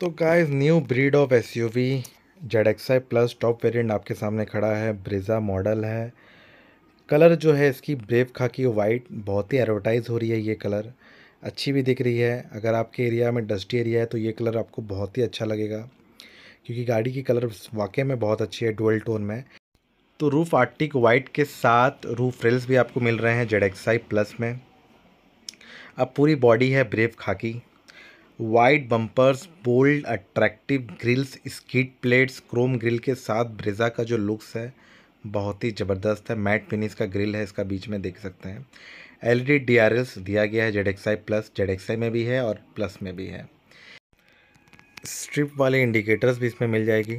तो guys new breed of S U V Z X I plus top variant आपके सामने खड़ा है ब्रिज़ा मॉडल है कलर जो है इसकी ब्रेव खाकी वाइट बहुत ही एडवर्टाइज़ हो रही है ये कलर अच्छी भी दिख रही है अगर आपके एरिया में डस्टी एरिया है तो ये कलर आपको बहुत ही अच्छा लगेगा क्योंकि गाड़ी की कलर वाकई में बहुत अच्छी है डुअल टोन में तो रूफ आर्टिक वाइट के साथ रूफ रेल्स भी आपको मिल रहे हैं जेड एक्स आई प्लस में अब पूरी बॉडी है brave khaki wide bumpers bold attractive grilles skid plates chrome grille के साथ ब्रेजा का जो लुक्स है बहुत ही ज़बरदस्त है मैट फिनिश का ग्रिल है इसका बीच में देख सकते हैं एल डी डी आर दिया गया है Z X I plus Z X I में भी है और प्लस में भी है स्ट्रिप वाले इंडिकेटर्स भी इसमें मिल जाएगी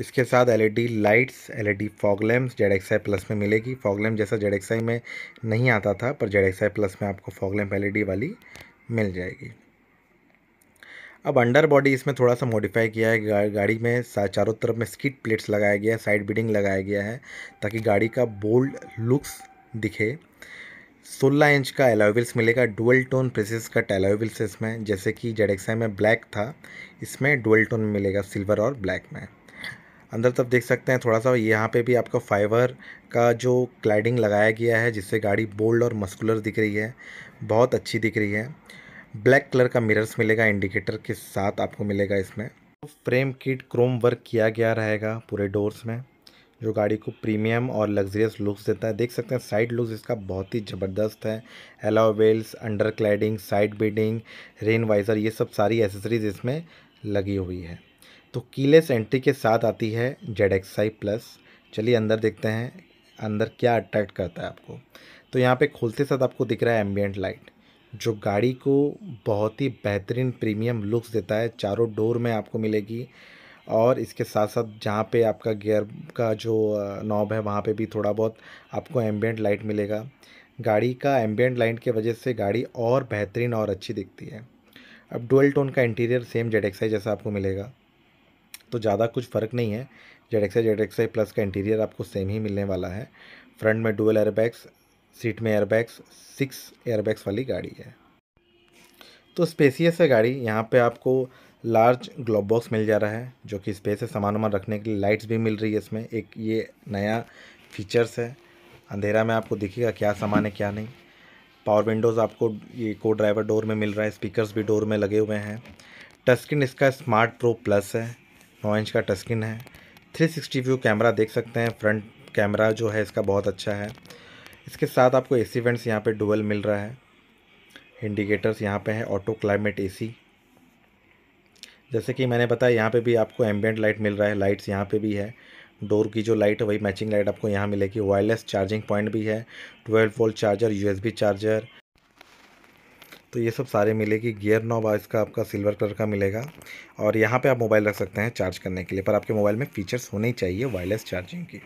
इसके साथ LED lights LED fog lamps Z X I plus में मिलेगी फॉग लैम्प जैसा जेड एक्स आई में नहीं आता था पर जेड एक्स आई प्लस में आपको फॉग लैम्प डी वाली मिल जाएगी अब अंडर बॉडी इसमें थोड़ा सा मॉडिफाई किया है गा, गाड़ी में चारों तरफ में स्किट प्लेट्स लगाया गया है साइड बीडिंग लगाया गया है ताकि गाड़ी का बोल्ड लुक्स दिखे 16 इंच का एलोविल्स मिलेगा डुअल टोन प्रेसिस का एलोविल्स इसमें जैसे कि जेडेक्सा में ब्लैक था इसमें डुअल टोन मिलेगा सिल्वर और ब्लैक में अंदर तब देख सकते हैं थोड़ा सा यहाँ पे भी आपका फाइबर का जो क्लाइडिंग लगाया गया है जिससे गाड़ी बोल्ड और मस्कुलर दिख रही है बहुत अच्छी दिख रही है ब्लैक कलर का मिरर्स मिलेगा इंडिकेटर के साथ आपको मिलेगा इसमें फ्रेम किट क्रोम वर्क किया गया रहेगा पूरे डोर्स में जो गाड़ी को प्रीमियम और लग्जरियस लुक्स देता है देख सकते हैं साइड लुक्स इसका बहुत ही ज़बरदस्त है alloy wheels under cladding side beading rain visor ये सब सारी एसेसरीज इसमें लगी हुई है तो कीलेस एंट्री के साथ आती है जेड एक्स आई प्लस चलिए अंदर देखते हैं अंदर क्या अट्रैक्ट करता है आपको तो यहाँ पे खोलते साथ आपको दिख रहा है एम्बियट लाइट जो गाड़ी को बहुत ही बेहतरीन प्रीमियम लुक्स देता है चारों डोर में आपको मिलेगी और इसके साथ साथ जहाँ पे आपका गियर का जो नॉब है वहाँ पे भी थोड़ा बहुत आपको एम्बियट लाइट मिलेगा गाड़ी का एम्बियट लाइट की वजह से गाड़ी और बेहतरीन और अच्छी दिखती है अब डुअल टोन का इंटीरियर सेम जेड जैसा आपको मिलेगा तो ज़्यादा कुछ फ़र्क नहीं है Z X I Z X plus का इंटीरियर आपको सेम ही मिलने वाला है फ्रंट में डुअल एयरबैग्स सीट में एयरबैग्स सिक्स एयरबैग्स वाली गाड़ी है तो स्पेसियस है गाड़ी यहाँ पे आपको लार्ज ग्लोब बॉक्स मिल जा रहा है जो कि स्पेस है सामान वामान रखने के लिए लाइट्स भी मिल रही है इसमें एक ये नया फीचर्स है अंधेरा में आपको दिखेगा क्या सामान है क्या नहीं पावर विंडोज़ आपको ये को ड्राइवर डोर में मिल रहा है स्पीकर्स भी डोर में लगे हुए हैं टस्किन इसका स्मार्ट प्रो प्लस है नौ इंच का टस्किन है थ्री व्यू कैमरा देख सकते हैं फ्रंट कैमरा जो है इसका बहुत अच्छा है इसके साथ आपको ए सी वेंट्स यहाँ पर डुअल मिल रहा है इंडिकेटर्स यहाँ पे है ऑटो क्लाइमेट एसी जैसे कि मैंने बताया यहाँ पे भी आपको एम्बियट लाइट मिल रहा है लाइट्स यहाँ पे भी है डोर की जो लाइट है वही मैचिंग लाइट आपको यहाँ मिलेगी वायरलेस चार्जिंग पॉइंट भी है twelve volt charger USB charger तो ये सब सारे मिलेगी गियर नॉब इसका आपका सिल्वर कलर का मिलेगा और यहाँ पे आप मोबाइल रख सकते हैं चार्ज करने के लिए पर आपके मोबाइल में फीचर्स होने चाहिए वायरलेस चार्जिंग की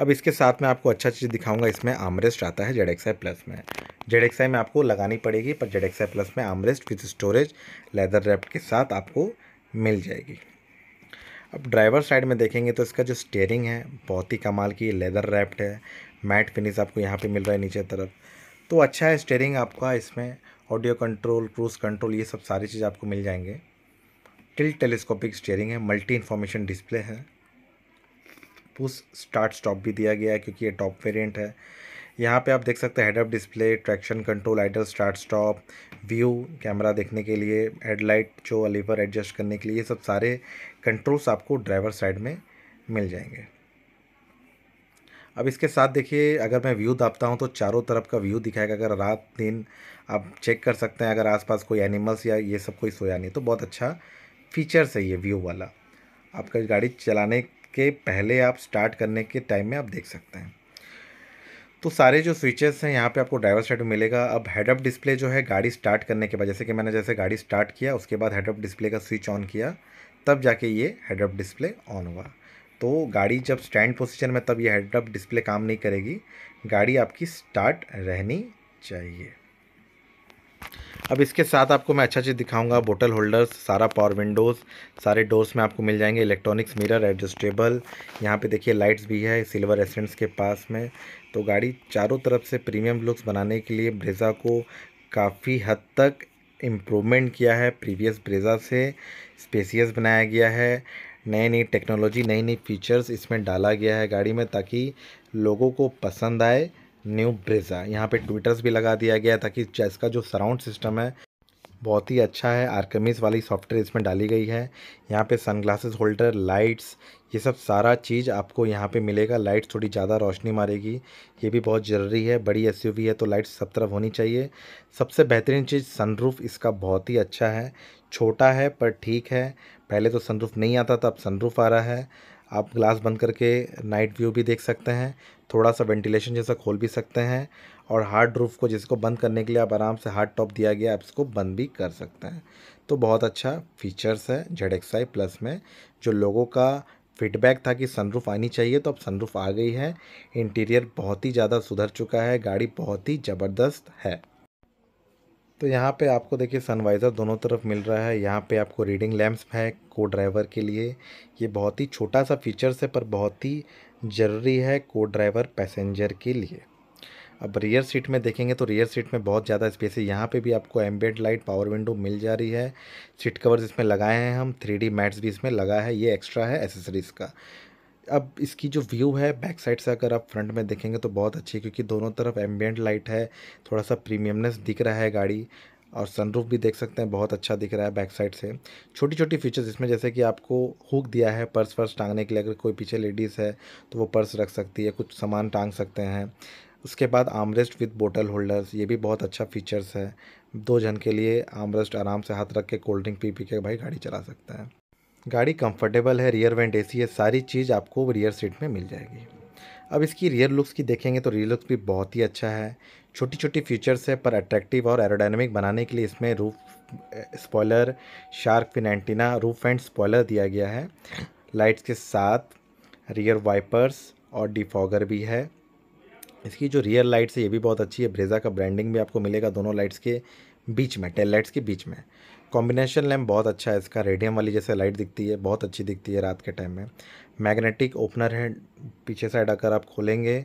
अब इसके साथ में आपको अच्छा चीज़ दिखाऊंगा इसमें आमरेस्ट आता है जेड प्लस में जेड में आपको लगानी पड़ेगी पर जेड प्लस में armrest with storage leather wrap के साथ आपको मिल जाएगी अब ड्राइवर साइड में देखेंगे तो इसका जो स्टेयरिंग है बहुत ही कमाल की लेदर रैप्ड है मैट फिनिश आपको यहाँ पे मिल रहा है नीचे तरफ तो अच्छा है स्टेयरिंग आपका इसमें ऑडियो कंट्रोल क्रूज़ कंट्रोल ये सब सारी चीज़ आपको मिल जाएंगे टिल टेलीस्कोपिक स्टेयरिंग है मल्टी इन्फॉर्मेशन डिस्प्ले है पुश स्टार्ट स्टॉप भी दिया गया है क्योंकि ये टॉप वेरिएंट है यहाँ पे आप देख सकते हैं head up display traction control idle start stop view camera देखने के लिए हेडलाइट जो लीवर एडजस्ट करने के लिए ये सब सारे कंट्रोल्स आपको ड्राइवर साइड में मिल जाएंगे अब इसके साथ देखिए अगर मैं व्यू दापता हूँ तो चारों तरफ का व्यू दिखाएगा अगर रात दिन आप चेक कर सकते हैं अगर आसपास कोई एनिमल्स या ये सब कोई सोया नहीं तो बहुत अच्छा फीचर्स है ये व्यू वाला आपका गाड़ी चलाने के पहले आप स्टार्ट करने के टाइम में आप देख सकते हैं तो सारे जो स्विचेस हैं यहाँ पे आपको ड्राइवर साइड में मिलेगा अब हेड ऑफ़ डिस्प्ले जो है गाड़ी स्टार्ट करने के बाद जैसे कि मैंने जैसे गाड़ी स्टार्ट किया उसके बाद हेड ऑफ़ डिस्प्ले का स्विच ऑन किया तब जाके ये हेड ऑफ़ डिस्प्ले ऑन हुआ तो गाड़ी जब स्टैंड पोजिशन में तब ये हेड ऑफ़ डिस्प्ले काम नहीं करेगी गाड़ी आपकी स्टार्ट रहनी चाहिए अब इसके साथ आपको मैं अच्छा चीज़ दिखाऊंगा बोटल होल्डर्स सारा पावर विंडोज़ सारे डोर्स में आपको मिल जाएंगे इलेक्ट्रॉनिक्स मिरर एडजस्टेबल यहाँ पे देखिए लाइट्स भी है सिल्वर एसेंट्स के पास में तो गाड़ी चारों तरफ से प्रीमियम लुक्स बनाने के लिए ब्रेज़ा को काफ़ी हद तक इम्प्रूवमेंट किया है प्रीवियस ब्रेज़ा से स्पेसियस बनाया गया है नई नई टेक्नोलॉजी नई नई फीचर्स इसमें डाला गया है गाड़ी में ताकि लोगों को पसंद आए न्यू ब्रेजा यहाँ पे ट्विटर्स भी लगा दिया गया ताकि चेस का जो सराउंड सिस्टम है बहुत ही अच्छा है आर्कमीज वाली सॉफ्टवेयर इसमें डाली गई है यहाँ पे सनग्लासेस होल्डर लाइट्स ये सब सारा चीज़ आपको यहाँ पे मिलेगा लाइट्स थोड़ी ज़्यादा रोशनी मारेगी ये भी बहुत ज़रूरी है बड़ी एस है तो लाइट्स सब तरफ होनी चाहिए सबसे बेहतरीन चीज़ सनरूफ इसका बहुत ही अच्छा है छोटा है पर ठीक है पहले तो सनरूफ नहीं आता था अब सनरूफ आ रहा है आप ग्लास बंद करके नाइट व्यू भी देख सकते हैं थोड़ा सा वेंटिलेशन जैसा खोल भी सकते हैं और हार्ड रूफ को जिसको बंद करने के लिए आप आराम से हार्ड टॉप दिया गया आप इसको बंद भी कर सकते हैं तो बहुत अच्छा फीचर्स है जेड एक्स आई प्लस में जो लोगों का फीडबैक था कि सनरूफ आनी चाहिए तो अब सनरूफ आ गई है इंटीरियर बहुत ही ज़्यादा सुधर चुका है गाड़ी बहुत ही ज़बरदस्त है तो यहाँ पे आपको देखिए सनवाइज़र दोनों तरफ मिल रहा है यहाँ पे आपको रीडिंग लैम्प्स है को ड्राइवर के लिए ये बहुत ही छोटा सा फीचर्स है पर बहुत ही ज़रूरी है को ड्राइवर पैसेंजर के लिए अब रियर सीट में देखेंगे तो रियर सीट में बहुत ज़्यादा स्पेस है यहाँ पे भी आपको एम्बेड लाइट पावर विंडो मिल जा रही है सीट कवर्स इसमें लगाए हैं हम थ्री मैट्स भी इसमें लगा है ये एक्स्ट्रा है एसेसरीज़ का अब इसकी जो व्यू है बैक साइड से अगर आप फ्रंट में देखेंगे तो बहुत अच्छी है क्योंकि दोनों तरफ एम्बियंट लाइट है थोड़ा सा प्रीमियमनेस दिख रहा है गाड़ी और सनरूफ भी देख सकते हैं बहुत अच्छा दिख रहा है बैक साइड से छोटी छोटी फीचर्स इसमें जैसे कि आपको हुक दिया है पर्स वर्स टांगने के लिए अगर कोई पीछे लेडीज़ है तो वो पर्स रख सकती है कुछ सामान टांग सकते हैं उसके बाद आमरेस्ट विद बोटल होल्डर्स ये भी बहुत अच्छा फीचर्स है दो जन के लिए आमरेस्ट आराम से हाथ रख के कोल्ड ड्रिंक पी पी के भाई गाड़ी चला सकता है गाड़ी कंफर्टेबल है रियर वेंट एसी है सारी चीज़ आपको रियर सीट में मिल जाएगी अब इसकी रियर लुक्स की देखेंगे तो रियर लुक्स भी बहुत ही अच्छा है छोटी छोटी फीचर्स है पर अट्रैक्टिव और एरोडाइनमिक बनाने के लिए इसमें roof spoiler shark fin antenna roof end spoiler दिया गया है लाइट्स के साथ रियर वाइपर्स और डिफॉगर भी है इसकी जो रियर लाइट्स है ये भी बहुत अच्छी है ब्रेजा का ब्रांडिंग भी आपको मिलेगा दोनों लाइट्स के बीच में टेल लाइट्स के बीच में कॉम्बिनेशन लैम्प बहुत अच्छा है इसका रेडियम वाली जैसे लाइट दिखती है बहुत अच्छी दिखती है रात के टाइम में मैग्नेटिक ओपनर है पीछे साइड आकर आप खोलेंगे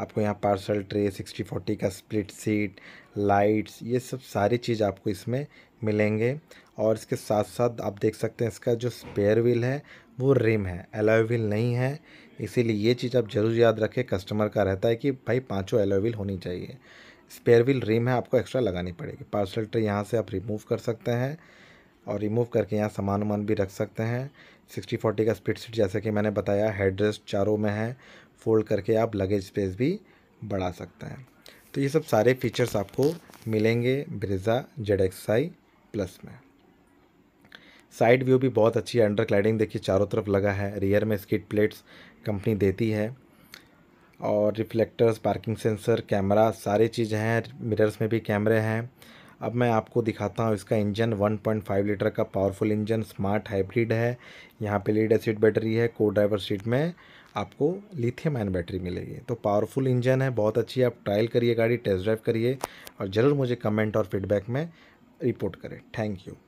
आपको यहाँ पार्सल ट्रे सिक्सटी फोर्टी का स्प्लिट सीट लाइट्स ये सब सारी चीज़ आपको इसमें मिलेंगे और इसके साथ साथ आप देख सकते हैं इसका जो स्पेयर व्हील है वो रिम है एलोए व्हील नहीं है इसीलिए ये चीज़ आप ज़रूर याद रखें कस्टमर का रहता है कि भाई पाँचों एलोए व्हील होनी चाहिए स्पेयर व्हील रिम है आपको एक्स्ट्रा लगानी पड़ेगी पार्सल ट्रे यहाँ से आप रिमूव कर सकते हैं और रिमूव करके यहाँ सामान वामान भी रख सकते हैं सिक्सटी फोर्टी का स्पीड सीट जैसे कि मैंने बताया हेडरेस्ट चारों में है फोल्ड करके आप लगेज स्पेस भी बढ़ा सकते हैं तो ये सब सारे फीचर्स आपको मिलेंगे Brezza Z X I plus में साइड व्यू भी बहुत अच्छी है अंडर क्लाइडिंग देखिए चारों तरफ लगा है रियर में स्किट प्लेट्स कंपनी देती है और रिफ्लेक्टर्स पार्किंग सेंसर कैमरा सारी चीज़ें हैं मिरर्स में भी कैमरे हैं अब मैं आपको दिखाता हूँ इसका इंजन 1.5 लीटर का पावरफुल इंजन स्मार्ट हाइब्रिड है यहाँ पे लीड एसिड बैटरी है को ड्राइवर सीट में आपको लिथियम आयन बैटरी मिलेगी तो पावरफुल इंजन है बहुत अच्छी आप ट्रायल करिए गाड़ी टेस्ट ड्राइव करिए और ज़रूर मुझे कमेंट और फीडबैक में रिपोर्ट करें थैंक यू